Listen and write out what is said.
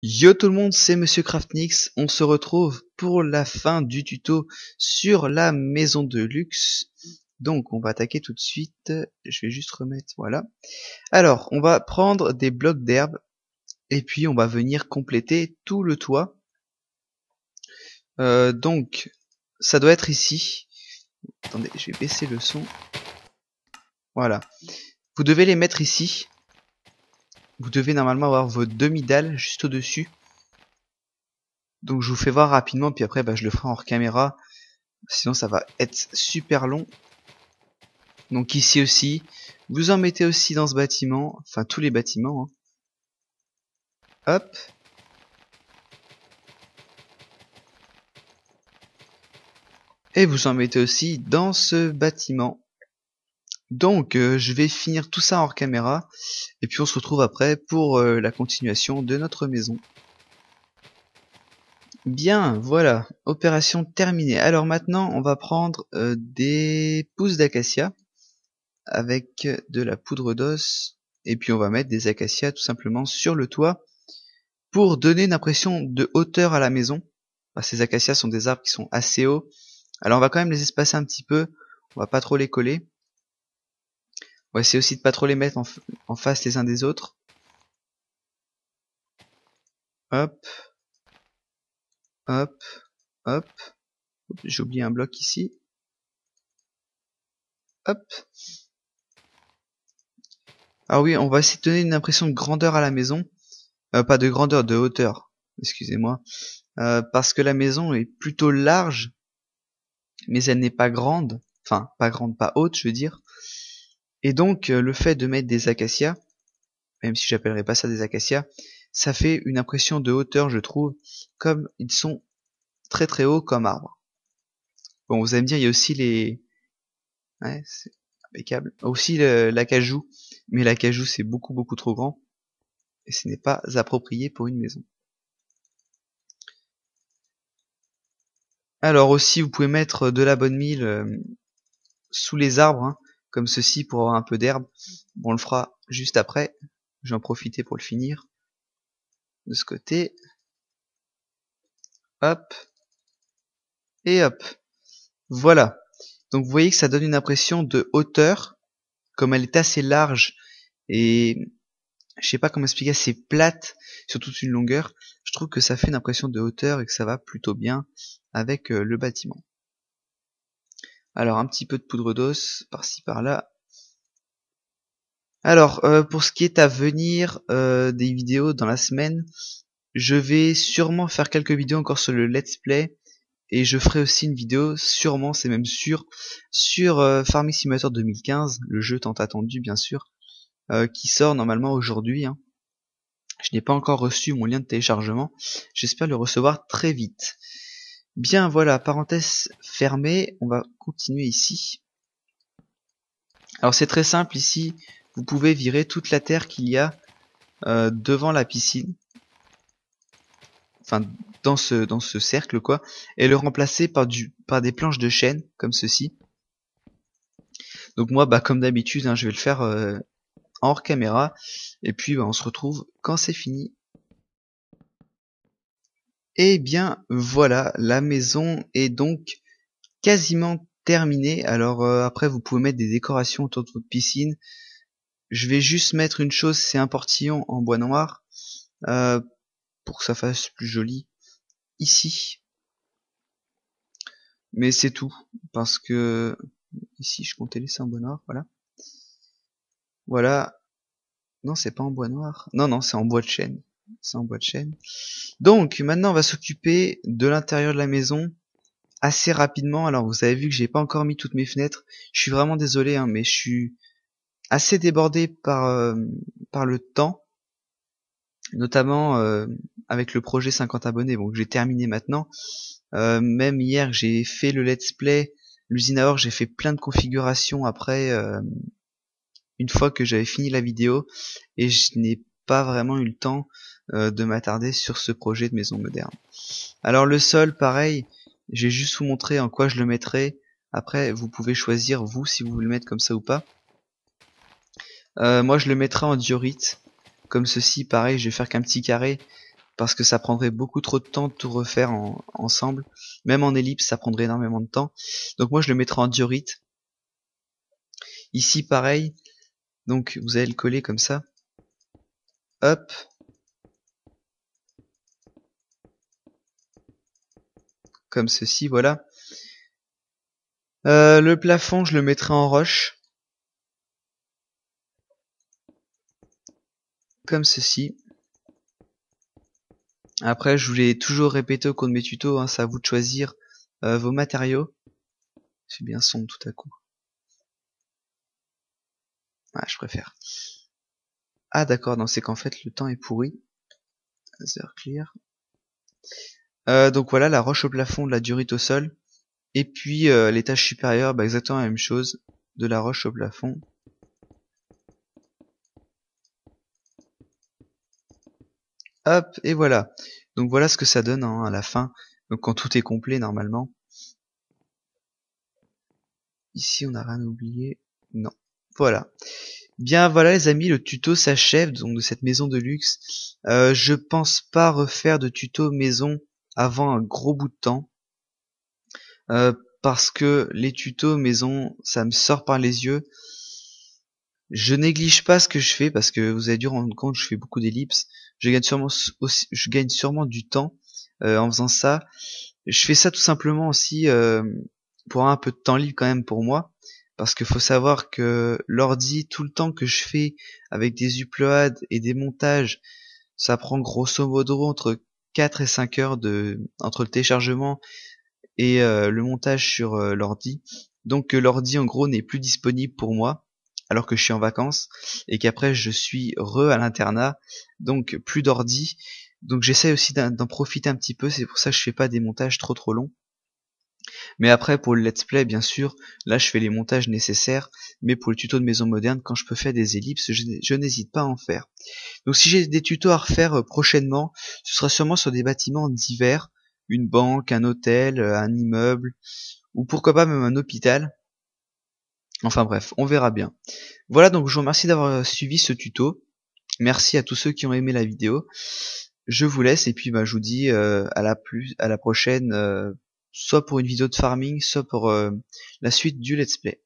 Yo tout le monde, c'est Monsieur Craftnix. On se retrouve pour la fin du tuto sur la maison de luxe. Donc on va attaquer tout de suite. Je vais juste remettre, voilà. Alors on va prendre des blocs d'herbe et puis on va venir compléter tout le toit. Euh, donc ça doit être ici. Attendez, je vais baisser le son. Voilà. Vous devez les mettre ici vous devez normalement avoir vos demi dalles juste au-dessus. Donc je vous fais voir rapidement, puis après bah, je le ferai hors caméra. Sinon ça va être super long. Donc ici aussi, vous en mettez aussi dans ce bâtiment, enfin tous les bâtiments. Hein. Hop. Et vous en mettez aussi dans ce bâtiment. Donc, euh, je vais finir tout ça hors caméra, et puis on se retrouve après pour euh, la continuation de notre maison. Bien, voilà, opération terminée. Alors maintenant, on va prendre euh, des pousses d'acacia avec de la poudre d'os, et puis on va mettre des acacias tout simplement sur le toit pour donner une impression de hauteur à la maison. ces acacias sont des arbres qui sont assez hauts, alors on va quand même les espacer un petit peu, on va pas trop les coller. On va essayer aussi de pas trop les mettre en, face les uns des autres. Hop. Hop. Hop. J'ai oublié un bloc ici. Hop. Ah oui, on va essayer de donner une impression de grandeur à la maison. Euh, pas de grandeur, de hauteur. Excusez-moi. Euh, parce que la maison est plutôt large. Mais elle n'est pas grande. Enfin, pas grande, pas haute, je veux dire. Et donc, euh, le fait de mettre des acacias, même si j'appellerais pas ça des acacias, ça fait une impression de hauteur, je trouve, comme ils sont très très hauts comme arbres. Bon, vous allez me dire, il y a aussi les... Ouais, c'est impeccable. Aussi l'acajou, mais l'acajou c'est beaucoup beaucoup trop grand, et ce n'est pas approprié pour une maison. Alors aussi, vous pouvez mettre de la bonne mille euh, sous les arbres, hein comme ceci pour avoir un peu d'herbe. Bon, on le fera juste après. J'en profiter pour le finir. De ce côté. Hop. Et hop. Voilà. Donc vous voyez que ça donne une impression de hauteur. Comme elle est assez large et je sais pas comment expliquer, assez plate sur toute une longueur, je trouve que ça fait une impression de hauteur et que ça va plutôt bien avec euh, le bâtiment. Alors un petit peu de poudre d'os par-ci par-là. Alors euh, pour ce qui est à venir euh, des vidéos dans la semaine, je vais sûrement faire quelques vidéos encore sur le let's play et je ferai aussi une vidéo sûrement, c'est même sûr, sur euh, Farming Simulator 2015, le jeu tant attendu bien sûr, euh, qui sort normalement aujourd'hui. Hein. Je n'ai pas encore reçu mon lien de téléchargement, j'espère le recevoir très vite. Bien voilà, parenthèse fermée, on va continuer ici. Alors c'est très simple ici, vous pouvez virer toute la terre qu'il y a euh, devant la piscine. Enfin, dans ce, dans ce cercle quoi. Et le remplacer par, du, par des planches de chêne, comme ceci. Donc moi, bah, comme d'habitude, hein, je vais le faire euh, hors caméra. Et puis bah, on se retrouve quand c'est fini. Eh bien voilà, la maison est donc quasiment terminée. Alors euh, après vous pouvez mettre des décorations autour de votre piscine. Je vais juste mettre une chose, c'est un portillon en bois noir. Euh, pour que ça fasse plus joli. Ici. Mais c'est tout. Parce que ici je comptais laisser en bois noir, voilà. Voilà. Non, c'est pas en bois noir. Non, non, c'est en bois de chêne sans boîte chaîne. Donc maintenant on va s'occuper de l'intérieur de la maison assez rapidement. Alors vous avez vu que j'ai pas encore mis toutes mes fenêtres. Je suis vraiment désolé hein, mais je suis assez débordé par euh, par le temps, notamment euh, avec le projet 50 abonnés. donc j'ai terminé maintenant. Euh, même hier j'ai fait le let's play, l'usine à or, j'ai fait plein de configurations après une fois que j'avais fini la vidéo et je n'ai vraiment eu le temps euh, de m'attarder sur ce projet de maison moderne. Alors le sol, pareil, j'ai juste vous montré en quoi je le mettrais Après, vous pouvez choisir vous si vous voulez mettre comme ça ou pas. Euh, moi, je le mettrai en diorite, comme ceci. Pareil, je vais faire qu'un petit carré parce que ça prendrait beaucoup trop de temps de tout refaire en, ensemble. Même en ellipse, ça prendrait énormément de temps. Donc moi, je le mettrai en diorite. Ici, pareil. Donc vous allez le coller comme ça up comme ceci, voilà. Euh, le plafond, je le mettrai en roche. Comme ceci. Après, je voulais toujours répéter au cours de mes tutos, hein, c'est à vous de choisir euh, vos matériaux. C'est bien sombre tout à coup. Ah, je préfère. Ah d'accord, non, c'est qu'en fait le temps est pourri. Other clear. Euh, donc voilà, la roche au plafond, de la durite au sol. Et puis euh, l'étage supérieur, bah, exactement la même chose, de la roche au plafond. Hop, et voilà. Donc voilà ce que ça donne hein, à la fin. Donc quand tout est complet normalement. Ici on n'a rien oublié. Non. Voilà. Bien voilà les amis, le tuto s'achève donc de cette maison de luxe. Euh, je pense pas refaire de tuto maison avant un gros bout de temps. Euh, parce que les tutos maison, ça me sort par les yeux. Je néglige pas ce que je fais parce que vous avez dû rendre compte, je fais beaucoup d'ellipses. Je gagne sûrement je gagne sûrement du temps euh, en faisant ça. Je fais ça tout simplement aussi euh, pour avoir un peu de temps libre quand même pour moi parce que faut savoir que l'ordi, tout le temps que je fais avec des uploads et des montages, ça prend grosso modo entre 4 et 5 heures de entre le téléchargement et euh, le montage sur euh, l'ordi. Donc euh, l'ordi en gros n'est plus disponible pour moi alors que je suis en vacances et qu'après je suis re à l'internat, donc plus d'ordi. Donc j'essaie aussi d'en profiter un petit peu, c'est pour ça que je fais pas des montages trop trop longs. Mais après pour le let's play bien sûr, là je fais les montages nécessaires, mais pour le tuto de maison moderne, quand je peux faire des ellipses, je, n'hésite pas à en faire. Donc si j'ai des tutos à refaire euh, prochainement, ce sera sûrement sur des bâtiments divers, une banque, un hôtel, euh, un immeuble, ou pourquoi pas même un hôpital. Enfin bref, on verra bien. Voilà donc je vous remercie d'avoir euh, suivi ce tuto. Merci à tous ceux qui ont aimé la vidéo. Je vous laisse et puis bah, je vous dis à la plus à la prochaine soit pour une vidéo de farming, soit pour euh, la suite du let's play.